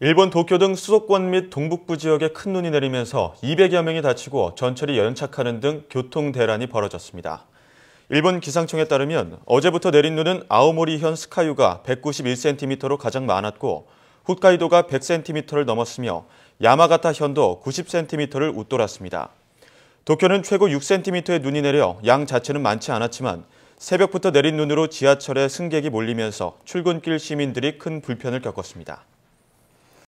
일본 도쿄 등 수도권 및 동북부 지역에 큰 눈이 내리면서 200여 명이 다치고 전철이 연착하는 등 교통 대란이 벌어졌습니다. 일본 기상청에 따르면 어제부터 내린 눈은 아오모리현 스카유가 191cm로 가장 많았고 후카이도가 100cm를 넘었으며 야마가타현도 90cm를 웃돌았습니다. 도쿄는 최고 6cm의 눈이 내려 양 자체는 많지 않았지만 새벽부터 내린 눈으로 지하철에 승객이 몰리면서 출근길 시민들이 큰 불편을 겪었습니다.